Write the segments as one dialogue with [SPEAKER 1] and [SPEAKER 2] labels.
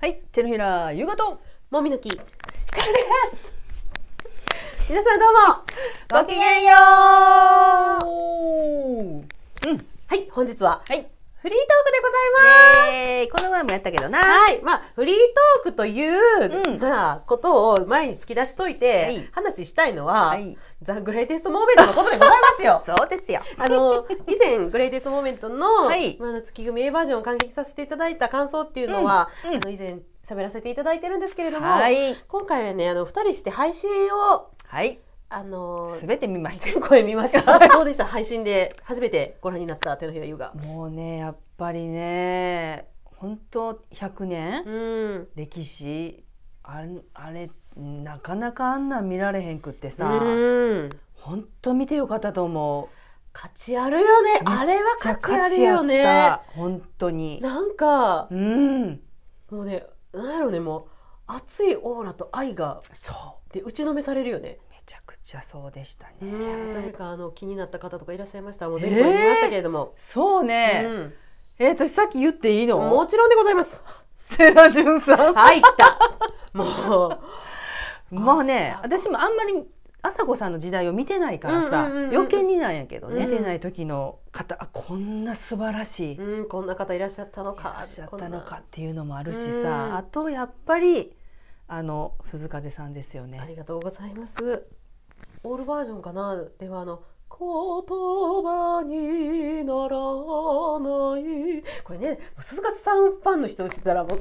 [SPEAKER 1] はい手のひら夕方もみの木ひかるです皆さんどうもごきげんよううんはい本日ははいフリートークでございますこの前もやったけどな。はい。まあ、フリートークという、うん、まあ、ことを前に突き出しといて、話したいのは、はい、ザ・グレイテスト・モーメントのことでございますよ。そうですよ。あの、以前、グレイテスト・モーメントの、はい、まあ、月組 A バージョンを感激させていただいた感想っていうのは、うんうん、あの、以前、喋らせていただいてるんですけれども、はい、今回はね、あの、二人して配信を、はい。あのすべて見ました。声見ました。ど うでした配信で初めてご覧になった手のひら優が。
[SPEAKER 2] もうねやっぱりね本当100年、うん、歴史ああれなかなかあんな見られへんくってさ、ん、本当見てよかったと思う。価値あるよね。あれは価値あるよね。本当に。
[SPEAKER 1] なんか、うん、もうねなんやろうねもう熱いオーラと愛がそうで打ちのめされるよね。ちゃそうでしたね。誰かあの気になった方とかいらっしゃいました。もう前回見ましたけれども。えー、そうね。うん、えー、私さっき言っていいの？もちろん
[SPEAKER 2] でございます。セラジュンさん。はい、来た。もう。もうね、私もあんまり朝子さんの時代を見てないからさ、うんうんうん余計になんやけどね、うん、てない時の方あこんな素晴らしい、うん、こんな方いらっしゃったのかいらっしゃったのかっていうのもあるしさ、うん、あとやっぱりあの鈴風さんですよねありがとうございますオールバージョンかなではあの
[SPEAKER 1] 言葉にならないこれね鈴鹿さんファンの人しったらもうっ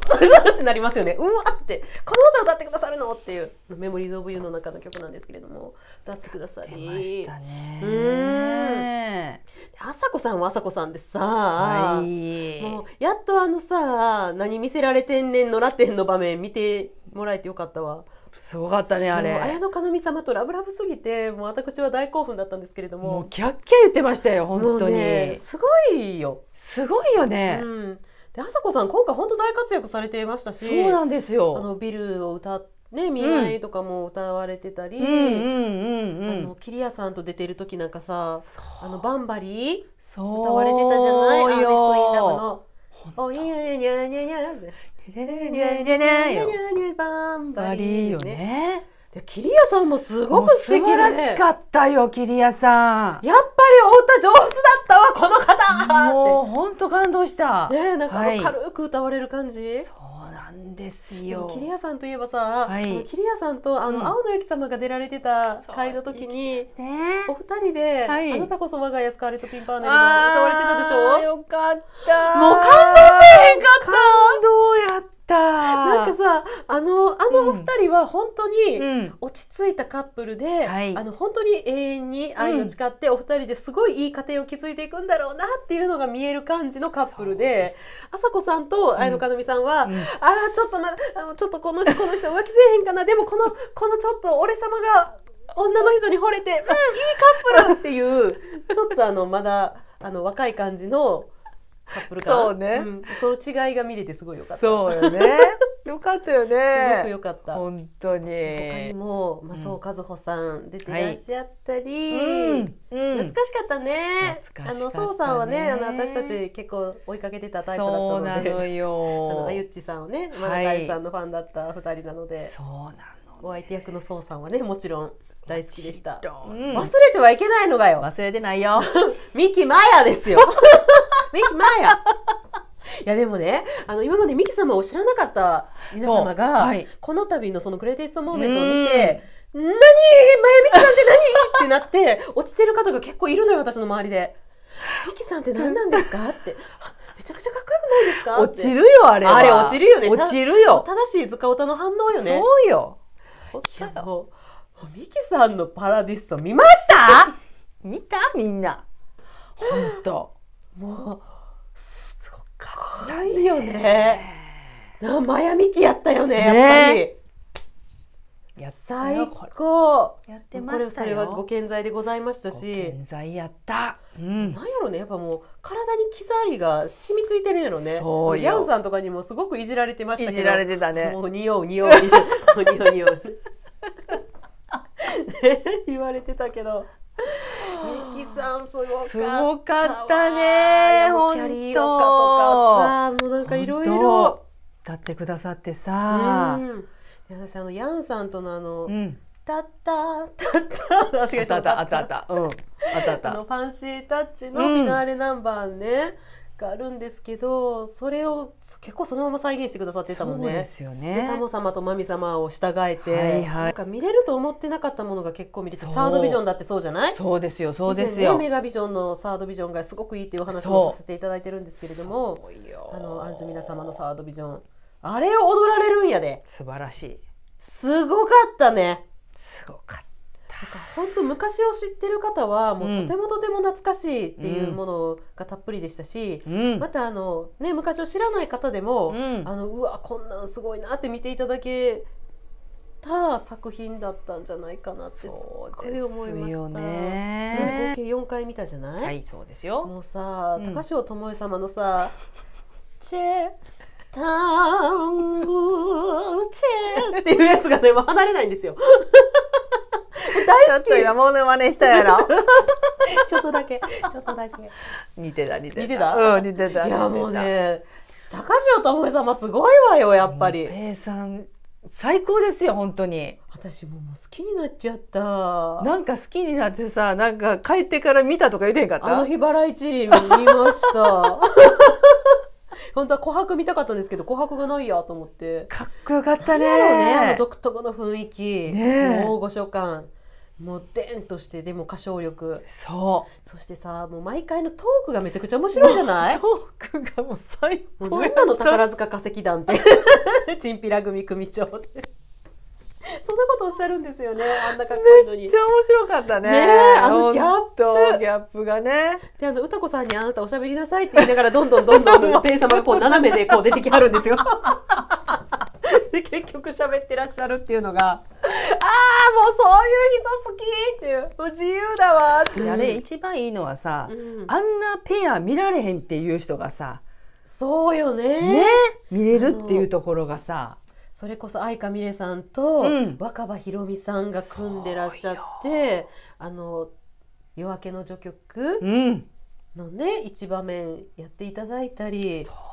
[SPEAKER 1] てなりますよねうわってこの歌歌ってくださるのっていうメモリーズ・オブ・ユーの中の曲なんですけれども歌ってくださりましたねあさこさんはあさこさんでさ、はい、もうやっとあのさ何見せられてんねんのラテンの場面見てもらえてよかったわ。
[SPEAKER 2] すごかったねあれ綾
[SPEAKER 1] 乃花美様とラブラブすぎてもう私は大興奮だったんですけれども
[SPEAKER 2] もうキャッキャ言ってましたよ本当に、ね、すごいよすごいよね、う
[SPEAKER 1] んで朝子さん今回本当大活躍されていましたしそうなんですよあのビルを歌ね、見舞いとかも歌われてたり、あ
[SPEAKER 2] の
[SPEAKER 1] 桐谷さんと出てる時なんかさ、あのバンバリー
[SPEAKER 2] 歌われてたじゃないアーティストインラ
[SPEAKER 1] ブの。にゃにゃにゃバリーよ
[SPEAKER 2] ね。で、キリさんもすごく素晴らしかったよ、キリさん。やっぱりお歌上手だったわ、この方もう、ほん感動した。ねなんか軽
[SPEAKER 1] く歌われる感じ。そですよ。桐谷さんといえばさ、はい、桐谷さんとあの、うん、青のゆき様が出られてた会の時に、お二人で、はい、あなたこそ我が家スカーレットピンパーネル」が歌われてたでしょ。よかった。もう感動せへんかった。感動やったなんかさあのあのお二人は本当に落ち着いたカップルで、うんはあの本当に永遠に愛を誓ってお二人ですごいいい家庭を築いていくんだろうなっていうのが見える感じのカップルで朝子さんと愛のかのみさんは、うん、ああちょっとまちょっとこの人この人浮気せえへんかなでもこのこのちょっと俺様が女の人に惚れて、うん、いいカップルっていうちょっとあのまだあの若い感じの。カップル感そうね、うん、その違いが見れてすごいよかったそうよねよ かったよねすごくよかった本当に他にも増尾和穂さん出てらっしゃったり、うんうん、懐かしかったねかねあの曽さんはねあの私たち結構追いかけてたタイプだったのでそうよ あのあゆっちさんをねまだかりさんのファンだった二人なので、はい、そうなの、お相手役の曽さんはねもちろん大好きでした、うん、忘れてはいけないのがよ忘れてないよ ミキマヤですよミキマヤいやでもねあの今までミキ様を知らなかった皆様が、はい、この度のそのグレデテストモーメントを見て「何ヤミキさんって何?」ってなって落ちてる方が結構いるのよ私の周りで。ミキさんって何なんですかって。めちゃくちゃかっこよくないですか落ちるよ、あれあれ落ちるよね。落ちるよ。正しい塚尾の反応よね。そうよ。いや、もう、ミキさんのパラディスト見ました 見たみんな。ほんと。
[SPEAKER 2] もうすごかっこいいよ
[SPEAKER 1] ねなマヤミキやったよねやっぱり、ね最高やってましたそれはご健在でございましたし健在やった、うん、なんやろうねやっぱもう体に刻りが染み付いてるやろねそうよヤンさんとかにもすごくいじられてましたけどいじられてたねもう匂う匂う匂う匂う ね、言われてたけどミキさんすごかったね本当キャリーとかさもうなんかいろいろ
[SPEAKER 2] 歌ってくださってさ、うん、
[SPEAKER 1] 私あのヤンさんとのあの、うんたったた
[SPEAKER 2] った私があったあったあったあったあっ
[SPEAKER 1] たあったのファンシータッチのフィナーレナンバーね、があるんですけどそれを結構そのまま再現してくださってたもんね。ですよねでタモ様とマミ様を従えて、はいはい、なんか見れると思ってなかったものが結構見れてサードビジョンだってそうじゃないそうですよそうですよ、ね、メガビジョンのサードビジョンがすごくいいっていうお話もさせていただいてるんですけれどもあのアンジュ皆様のサードビジョン
[SPEAKER 2] あれを踊られるんやで素晴らしい
[SPEAKER 1] すごかったねすごかった本当昔を知ってる方はもうとてもとても懐かしいっていうものがたっぷりでしたし、うん、またあの、ね、昔を知らない方でも、うん、あのうわこんなんすごいなって見ていただけた作品だったんじゃないかなってすごい思いました。
[SPEAKER 2] ね、合計
[SPEAKER 1] 4回見たじゃない、はい、そうですよもうさ、うん、高橋智恵様のさ「チェタングチェ」っていうやつがね離れないんですよ。大好き今モノマネしたやろ ちょっとだけちょっとだけ
[SPEAKER 2] 似てた似てたうん似てたいやもうね高塩智恵様すごいわよやっぱり平さん最高ですよ本当に私もう好きになっちゃったなんか好きになってさなんか帰ってから見たとか言ってへんかったあの日バラ一輪見ました 本
[SPEAKER 1] 当は琥珀見たかったんですけど琥珀がないやと思ってかっこよかったねねあの独特の雰囲気ね大御所感もうでんとしてでも歌唱力そうそしてさもう毎回のトークがめちゃくちゃ面白いじゃないトークがもう最高もう何の宝塚化石団って チンピラ組組長ってそんなことおっしゃるんですよねあんなかっこいいのにめっちゃ面白かったねねあのギャップギャップがねであの歌子さんにあなたおしゃべりなさいって言いながらどんどんどんどん ペン様がこう斜めでこう出てきはるんですよ で結局喋ってらっしゃるっていうのがああもうそうもう自由だわってあれ
[SPEAKER 2] 一番いいのはさ、うん、あんなペア見られへんっていう人がさ
[SPEAKER 1] そうよね
[SPEAKER 2] ね見れるっていうところがさ
[SPEAKER 1] それこそ愛華美れさんと若葉ひろみさんが組んでらっしゃって、うん、あの夜明けの序曲のね、うん、一場面やっていただいたり。そう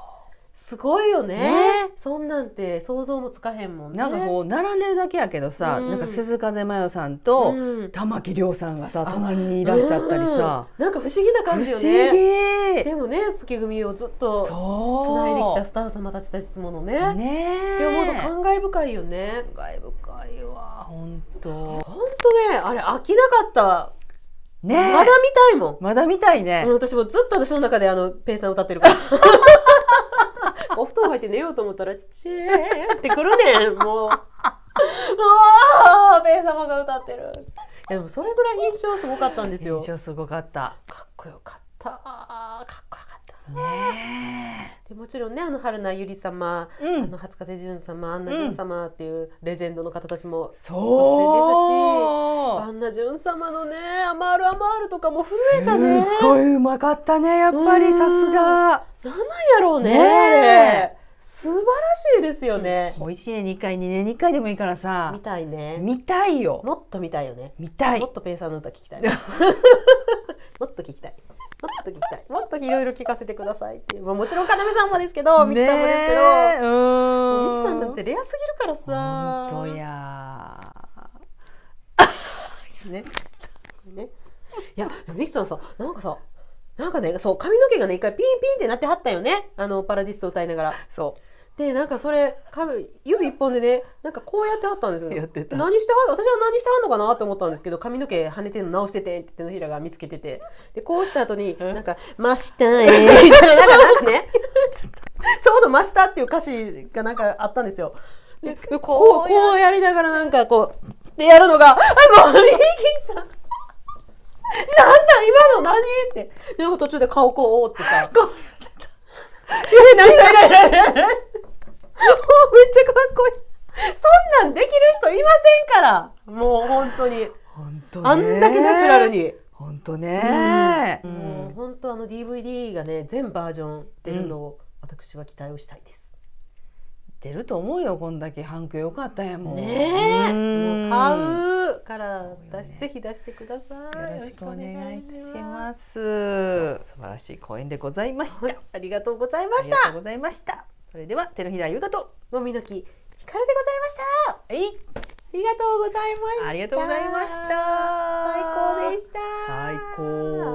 [SPEAKER 1] すごいよね、ね、そんなんて想像もつかへんもんねなんかこう並んでるだけやけ
[SPEAKER 2] どさ、うん、なんか鈴風真代さんと玉木亮さんがさ隣にいらっしゃったりさ、
[SPEAKER 1] うん、なんか不思議な感じよねでもね月組をずっとつないできたスター様たちたちものねねって思うと感慨深いよね感慨深いわ
[SPEAKER 2] 本当本
[SPEAKER 1] 当ねあれ飽きなかったねまだ見たいもんまだ見たいね私もずっと私の中であのペイさん歌ってるから お布団入って寝ようと思ったら、チェーってくるねん、もう。あ あ、ベイ様が歌ってる。
[SPEAKER 2] いや、でもそれぐらい印象すごかったんですよ。印象すごかった。かっこよかっ
[SPEAKER 1] た。かっこよかった。ね、でもちろんねあの春菜ゆり様、うん、あの初風淳様あんなジュン様っていうレジェンドの方たちも
[SPEAKER 2] 出演でしたし、うんあ
[SPEAKER 1] んな純様のねアマールアマールとかも震
[SPEAKER 2] えたねすごいうまかったねやっぱりさすがなんなんやろうねね素晴らしいですよね、美味しいね1回にねに回でもいいからさ見た
[SPEAKER 1] いね見たいよもっと見たいよね見たいもっとペイさんの歌聞きたい もっと聞きたいもっと聞きたい。もっといろいろ聞かせてくださいっていう。まあ、もちろん、かなめさんもですけど、みきさんもですけど。みきさんだってレアすぎるからさ。本当
[SPEAKER 2] や。
[SPEAKER 1] ね。ね。いや、ミキさんさ、なんかさ、なんかね、そう、髪の毛がね、一回ピンピンってなってはったよね。あの、パラディスト歌いながら。そう。で、なんかそれ、髪、指一本でね、なんかこうやってはったんですよ。やってた。何しては、私は何してはんのかなと思ったんですけど、髪の毛跳ねてんの直しててって手のひらが見つけてて。で、こうした後に、なんか、真下へ、みたいな、なんかなんかね、ちょうど真下っていう歌詞がなんかあったんですよ。でこうこうやりながらなんかこうってやるのが、あ、もう、リーキーさん。なんだ今の何って。なんか途中で顔こう覆ってさ。こうえ、何何何何何もうめっちゃかっこいい。そんなんできる人いませんから。もう本当に。本当ね。あんだけナチュラルに。本
[SPEAKER 2] 当ね、もう本当あの DVD がね全バージョン出るのを私は期待をしたいです。てると思うよこんだけ反響良かったやもんねもう買
[SPEAKER 1] うから出し、ね、ぜひ出してくださいよろしくお
[SPEAKER 2] 願いいたします素晴らしい講演でございました、ありがとうございましたありがとうございましたそれでは手のひらゆうかともみのきひかるでございましたはいありがとうございましたありがとうございました最高でした最高